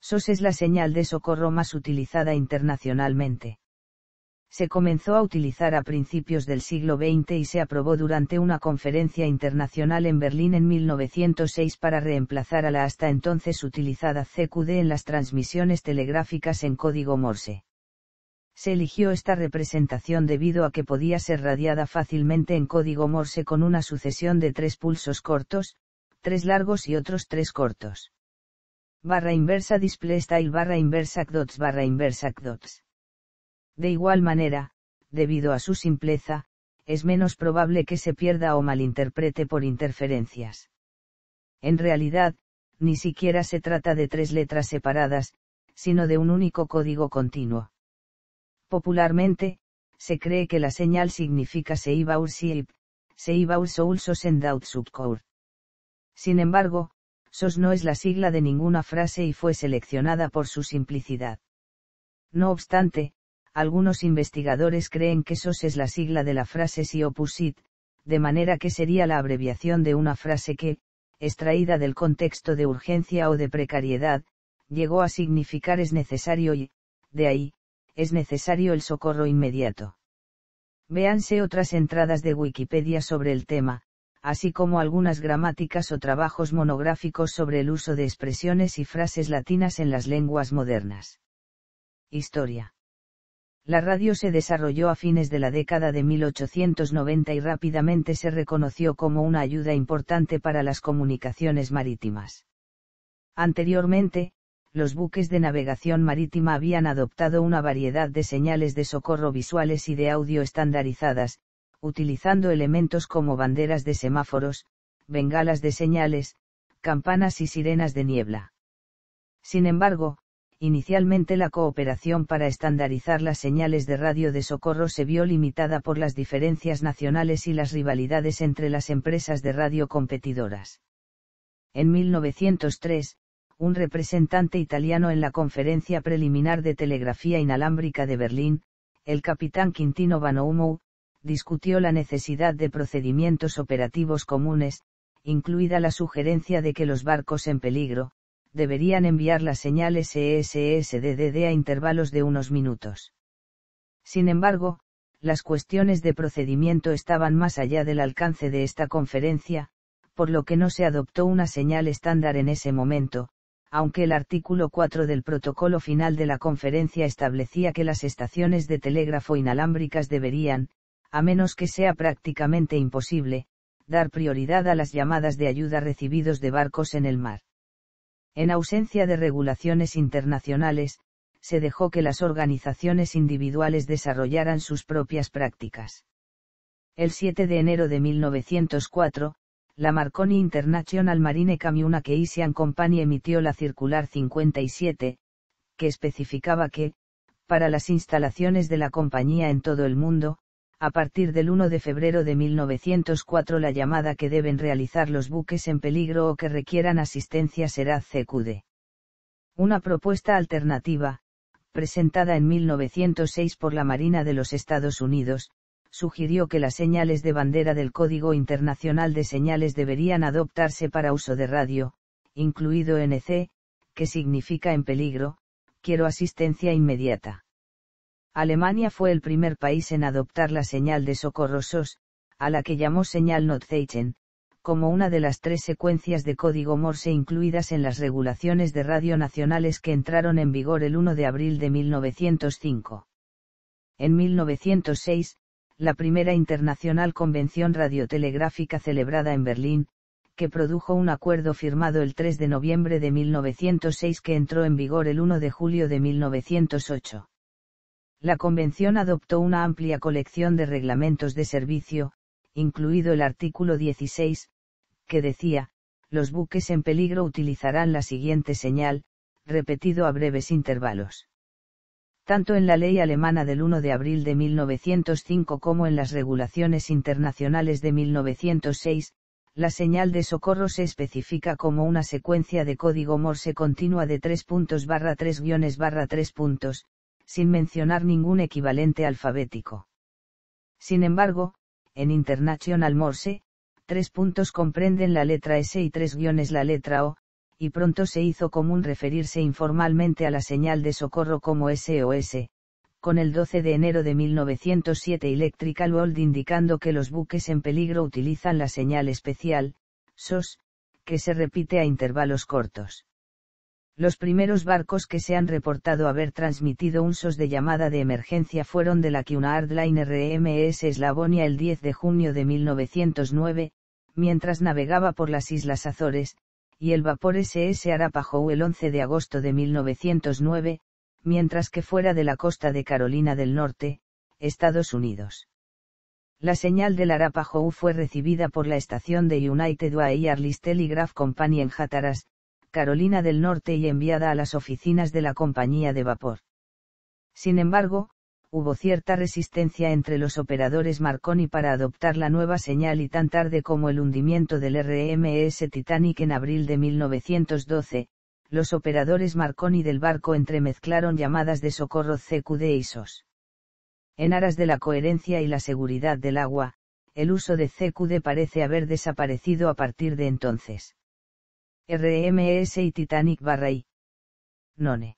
SOS es la señal de socorro más utilizada internacionalmente. Se comenzó a utilizar a principios del siglo XX y se aprobó durante una conferencia internacional en Berlín en 1906 para reemplazar a la hasta entonces utilizada CQD en las transmisiones telegráficas en código Morse. Se eligió esta representación debido a que podía ser radiada fácilmente en código Morse con una sucesión de tres pulsos cortos, tres largos y otros tres cortos barra inversa display style barra inversa dots barra inversa dots. De igual manera, debido a su simpleza, es menos probable que se pierda o malinterprete por interferencias. En realidad, ni siquiera se trata de tres letras separadas, sino de un único código continuo. Popularmente, se cree que la señal significa Seibaur Seib, Ulso Soul sub Subcore. Sin embargo, SOS no es la sigla de ninguna frase y fue seleccionada por su simplicidad. No obstante, algunos investigadores creen que SOS es la sigla de la frase si opusit, de manera que sería la abreviación de una frase que, extraída del contexto de urgencia o de precariedad, llegó a significar es necesario y, de ahí, es necesario el socorro inmediato. Véanse otras entradas de Wikipedia sobre el tema, así como algunas gramáticas o trabajos monográficos sobre el uso de expresiones y frases latinas en las lenguas modernas. Historia. La radio se desarrolló a fines de la década de 1890 y rápidamente se reconoció como una ayuda importante para las comunicaciones marítimas. Anteriormente, los buques de navegación marítima habían adoptado una variedad de señales de socorro visuales y de audio estandarizadas, utilizando elementos como banderas de semáforos, bengalas de señales, campanas y sirenas de niebla. Sin embargo, inicialmente la cooperación para estandarizar las señales de radio de socorro se vio limitada por las diferencias nacionales y las rivalidades entre las empresas de radio competidoras. En 1903, un representante italiano en la conferencia preliminar de telegrafía inalámbrica de Berlín, el capitán Quintino Banoumou, discutió la necesidad de procedimientos operativos comunes, incluida la sugerencia de que los barcos en peligro, deberían enviar las señales ESSDDD a intervalos de unos minutos. Sin embargo, las cuestiones de procedimiento estaban más allá del alcance de esta conferencia, por lo que no se adoptó una señal estándar en ese momento, aunque el artículo 4 del protocolo final de la conferencia establecía que las estaciones de telégrafo inalámbricas deberían, a menos que sea prácticamente imposible, dar prioridad a las llamadas de ayuda recibidos de barcos en el mar. En ausencia de regulaciones internacionales, se dejó que las organizaciones individuales desarrollaran sus propias prácticas. El 7 de enero de 1904, la Marconi International Marine Camion Company emitió la circular 57, que especificaba que, para las instalaciones de la compañía en todo el mundo, a partir del 1 de febrero de 1904 la llamada que deben realizar los buques en peligro o que requieran asistencia será CQD. Una propuesta alternativa, presentada en 1906 por la Marina de los Estados Unidos, sugirió que las señales de bandera del Código Internacional de Señales deberían adoptarse para uso de radio, incluido NC, que significa en peligro, quiero asistencia inmediata. Alemania fue el primer país en adoptar la señal de socorrosos, a la que llamó señal Notzeichen, como una de las tres secuencias de código Morse incluidas en las regulaciones de radio nacionales que entraron en vigor el 1 de abril de 1905. En 1906, la primera internacional convención radiotelegráfica celebrada en Berlín, que produjo un acuerdo firmado el 3 de noviembre de 1906 que entró en vigor el 1 de julio de 1908 la Convención adoptó una amplia colección de reglamentos de servicio, incluido el artículo 16, que decía, los buques en peligro utilizarán la siguiente señal, repetido a breves intervalos. Tanto en la ley alemana del 1 de abril de 1905 como en las regulaciones internacionales de 1906, la señal de socorro se especifica como una secuencia de código Morse continua de tres puntos barra tres guiones barra tres puntos, sin mencionar ningún equivalente alfabético. Sin embargo, en International Morse, tres puntos comprenden la letra S y tres guiones la letra O, y pronto se hizo común referirse informalmente a la señal de socorro como SOS, con el 12 de enero de 1907 Electrical World indicando que los buques en peligro utilizan la señal especial, SOS, que se repite a intervalos cortos. Los primeros barcos que se han reportado haber transmitido un SOS de llamada de emergencia fueron de la Cunard Line RMS e Eslavonia el 10 de junio de 1909, mientras navegaba por las Islas Azores, y el vapor SS Arapahoe el 11 de agosto de 1909, mientras que fuera de la costa de Carolina del Norte, Estados Unidos. La señal del Arapahoe fue recibida por la estación de United Way y Telegraph Company en Hatteras, Carolina del Norte y enviada a las oficinas de la compañía de vapor. Sin embargo, hubo cierta resistencia entre los operadores Marconi para adoptar la nueva señal y tan tarde como el hundimiento del RMS Titanic en abril de 1912, los operadores Marconi del barco entremezclaron llamadas de socorro CQD y SOS. En aras de la coherencia y la seguridad del agua, el uso de CQD parece haber desaparecido a partir de entonces. RMS y Titanic barra None.